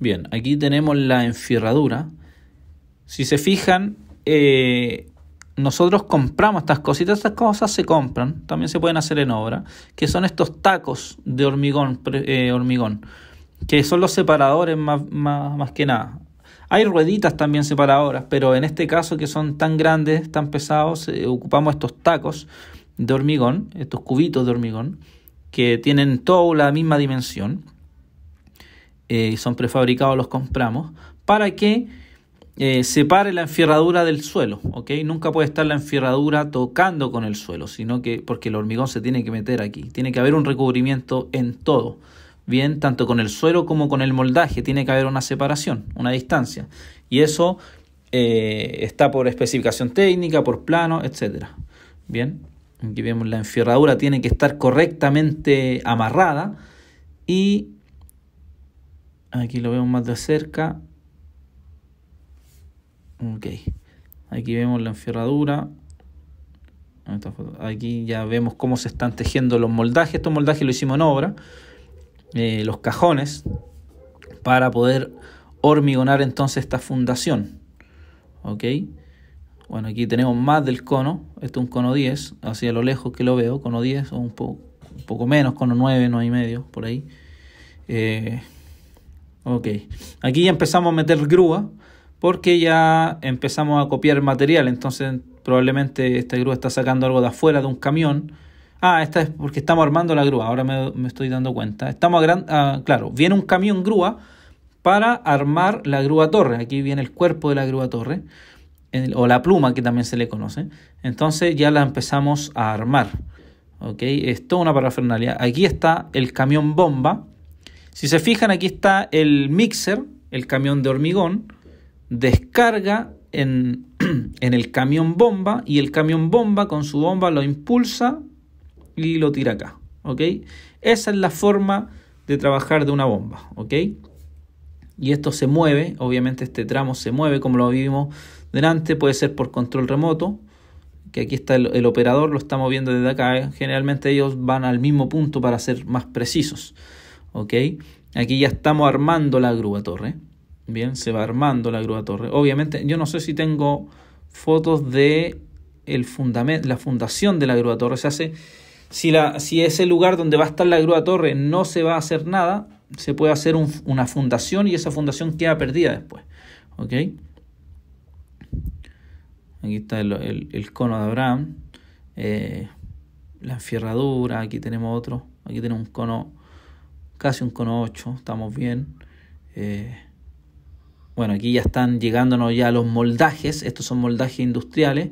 Bien, aquí tenemos la enfierradura. Si se fijan, eh, nosotros compramos estas cositas, estas cosas se compran, también se pueden hacer en obra, que son estos tacos de hormigón, eh, hormigón que son los separadores más, más, que nada. Hay rueditas también separadoras, pero en este caso que son tan grandes, tan pesados, eh, ocupamos estos tacos de hormigón, estos cubitos de hormigón, que tienen toda la misma dimensión y eh, son prefabricados, los compramos, para que eh, separe la enfierradura del suelo, okay? Nunca puede estar la enfierradura tocando con el suelo, sino que, porque el hormigón se tiene que meter aquí, tiene que haber un recubrimiento en todo, bien, tanto con el suelo como con el moldaje, tiene que haber una separación, una distancia, y eso eh, está por especificación técnica, por plano, etc. bien. Aquí vemos la enfierradura tiene que estar correctamente amarrada y Aquí lo vemos más de cerca. Ok. Aquí vemos la enferradura. Aquí ya vemos cómo se están tejiendo los moldajes. Estos moldajes lo hicimos en obra. Eh, los cajones. Para poder hormigonar entonces esta fundación. Ok. Bueno, aquí tenemos más del cono. esto es un cono 10. Hacia lo lejos que lo veo. Cono 10 o un, poco menos. Cono 9, 9 y medio. Por ahí. Eh, Ok, aquí ya empezamos a meter grúa porque ya empezamos a copiar material, entonces probablemente esta grúa está sacando algo de afuera de un camión. Ah, esta es porque estamos armando la grúa, ahora me, estoy dando cuenta. Estamos, a ah, claro, viene un camión grúa para armar la grúa torre, aquí viene el cuerpo de la grúa torre, o la pluma que también se le conoce. Entonces ya la empezamos a armar, ok, es una parafernalia. Aquí está el camión bomba si se fijan, aquí está el mixer, el camión de hormigón, descarga en, el camión bomba y el camión bomba con su bomba lo impulsa y lo tira acá. Esa es la forma de trabajar de una bomba. Y esto se mueve, obviamente este tramo se mueve como lo vimos delante, puede ser por control remoto, que aquí está el, operador, lo estamos viendo desde acá. ¿eh? Generalmente ellos van al mismo punto para ser más precisos. ¿ok? Aquí ya estamos armando la grúa torre. Bien, se va armando la grúa torre. Obviamente, yo no sé si tengo fotos de el la fundación de la grúa torre. Se hace, si, la, si ese lugar donde va a estar la grúa torre no se va a hacer nada, se puede hacer una fundación y esa fundación queda perdida después. ¿Ok? Aquí está el, cono de Abraham. Eh, la enfierradura. Aquí tenemos otro. Aquí tenemos un cono casi un 1,8, estamos bien. Eh, bueno, aquí ya están llegándonos ya los moldajes, estos son moldajes industriales,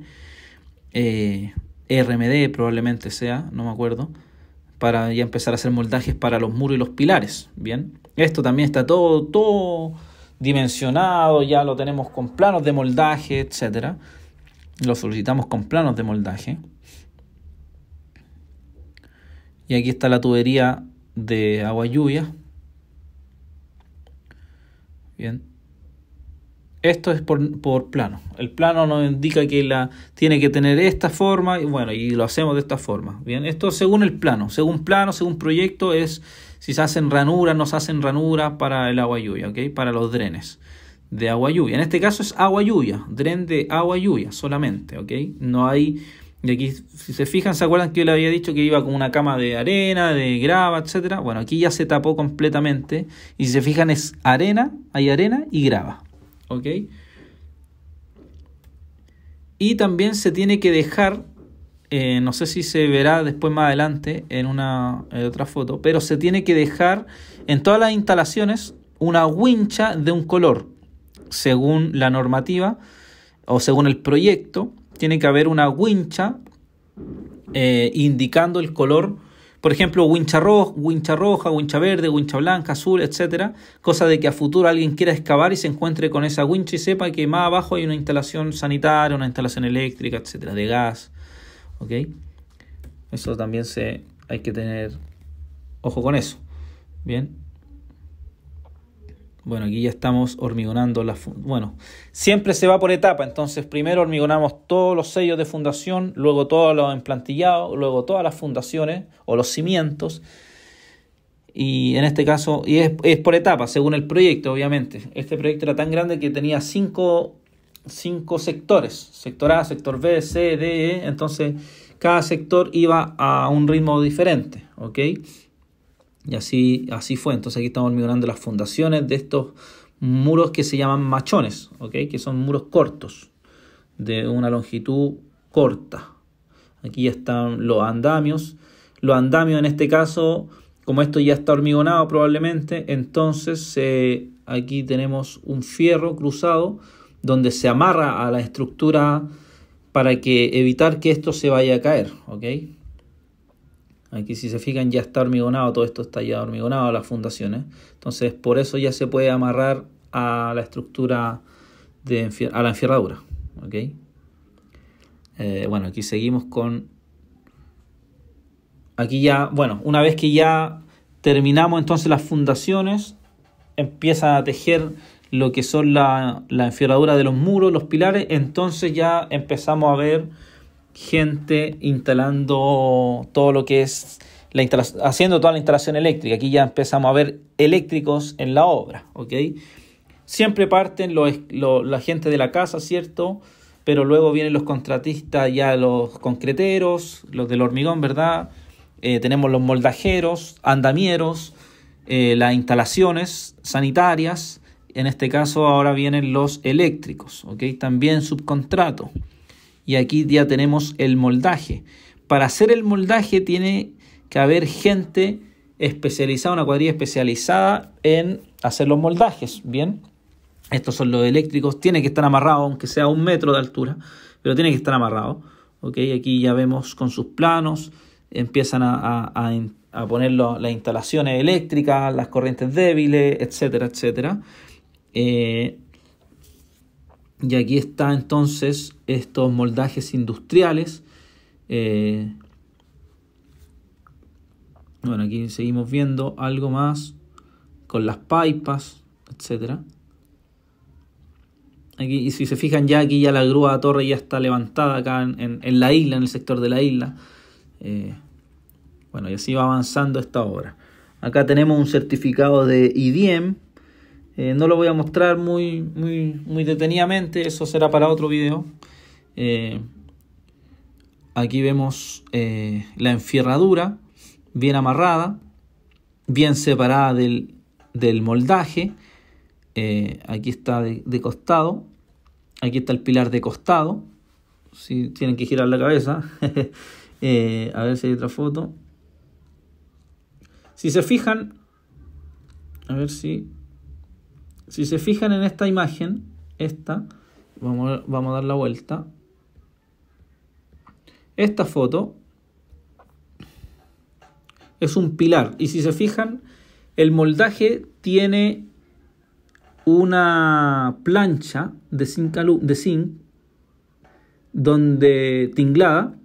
eh, RMD probablemente sea, no me acuerdo, para ya empezar a hacer moldajes para los muros y los pilares, bien. Esto también está todo, todo dimensionado, ya lo tenemos con planos de moldaje, etc. Lo solicitamos con planos de moldaje. Y aquí está la tubería de agua lluvia. Bien. Esto es por, plano. El plano nos indica que la tiene que tener esta forma y bueno, y lo hacemos de esta forma. Bien, esto según el plano, según plano, según proyecto es si se hacen ranuras, nos hacen ranuras para el agua lluvia, ¿ok? Para los drenes de agua lluvia. En este caso es agua lluvia, dren de agua lluvia solamente, ¿ok? No hay y aquí, si se fijan, ¿se acuerdan que yo le había dicho que iba con una cama de arena, de grava, etcétera? Bueno, aquí ya se tapó completamente. Y si se fijan, es arena, hay arena y grava. ¿Ok? Y también se tiene que dejar, eh, no sé si se verá después más adelante en una otra foto, pero se tiene que dejar en todas las instalaciones una wincha de un color, según la normativa o según el proyecto tiene que haber una wincha eh, indicando el color. Por ejemplo, wincha, roja, wincha roja, wincha verde, wincha blanca, azul, etcétera. Cosa de que a futuro alguien quiera excavar y se encuentre con esa wincha y sepa que más abajo hay una instalación sanitaria, una instalación eléctrica, etcétera, de gas. ¿Ok? Eso también se, hay que tener ojo con eso. Bien. Bueno, aquí ya estamos hormigonando la... Bueno, siempre se va por etapa, entonces primero hormigonamos todos los sellos de fundación, luego todos los emplantillados, luego todas las fundaciones o los cimientos. Y en este caso, y es, por etapa, según el proyecto, obviamente. Este proyecto era tan grande que tenía cinco, cinco sectores, sector A, sector B, C, D, E, entonces cada sector iba a un ritmo diferente, ¿ok? Y así, así fue. Entonces aquí estamos hormigonando las fundaciones de estos muros que se llaman machones, ¿okay? que son muros cortos, de una longitud corta. Aquí están los andamios. Los andamios en este caso, como esto ya está hormigonado probablemente, entonces eh, aquí tenemos un fierro cruzado donde se amarra a la estructura para que evitar que esto se vaya a caer, Aquí si se fijan ya está hormigonado, todo esto está ya hormigonado, las fundaciones. Entonces por eso ya se puede amarrar a la estructura, de, a la enfierradura. Eh, bueno, aquí seguimos con... Aquí ya, bueno, una vez que ya terminamos entonces las fundaciones, empieza a tejer lo que son la, la de los muros, los pilares, entonces ya empezamos a ver gente instalando todo lo que es la haciendo toda la instalación eléctrica. Aquí ya empezamos a ver eléctricos en la obra, ¿ok? Siempre parten la gente de la casa, ¿cierto? Pero luego vienen los contratistas, ya los concreteros, los del hormigón, ¿verdad? Eh, tenemos los moldajeros, andamieros, eh, las instalaciones sanitarias. En este caso ahora vienen los eléctricos, ¿ok? También subcontrato. Y aquí ya tenemos el moldaje. Para hacer el moldaje tiene que haber gente especializada, una cuadrilla especializada en hacer los moldajes, ¿bien? Estos son los eléctricos, tiene que estar amarrado, aunque sea un metro de altura, pero tiene que estar amarrado. ¿ok? Aquí ya vemos con sus planos, empiezan a, a, poner las instalaciones eléctricas, las corrientes débiles, etcétera, etcétera. Eh, y aquí está entonces estos moldajes industriales. Eh, bueno, aquí seguimos viendo algo más con las pipas, etc. Aquí, y si se fijan ya, aquí ya la grúa de torre ya está levantada acá en, la isla, en el sector de la isla. Eh, bueno, y así va avanzando esta obra. Acá tenemos un certificado de IDM. Eh, no lo voy a mostrar muy, muy, muy detenidamente, eso será para otro video. Eh, aquí vemos eh, la enfierradura bien amarrada, bien separada del, del moldaje. aquí está de, costado, aquí está el pilar de costado. Si tienen que girar la cabeza, a ver si hay otra foto. Si se fijan, a ver si si se fijan en esta imagen, esta, vamos, a dar la vuelta. Esta foto es un pilar. Y si se fijan, el moldaje tiene una plancha de zinc, de zinc donde tinglada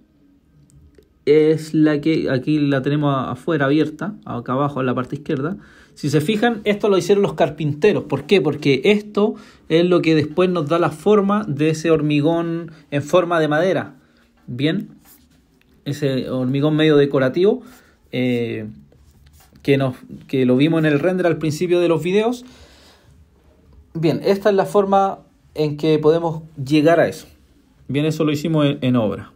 es la que aquí la tenemos afuera abierta, acá abajo en la parte izquierda. Si se fijan, esto lo hicieron los carpinteros. ¿Por qué? Porque esto es lo que después nos da la forma de ese hormigón en forma de madera. Bien, ese hormigón medio decorativo eh, que, nos, que lo vimos en el render al principio de los videos. Bien, esta es la forma en que podemos llegar a eso. Bien, eso lo hicimos en obra.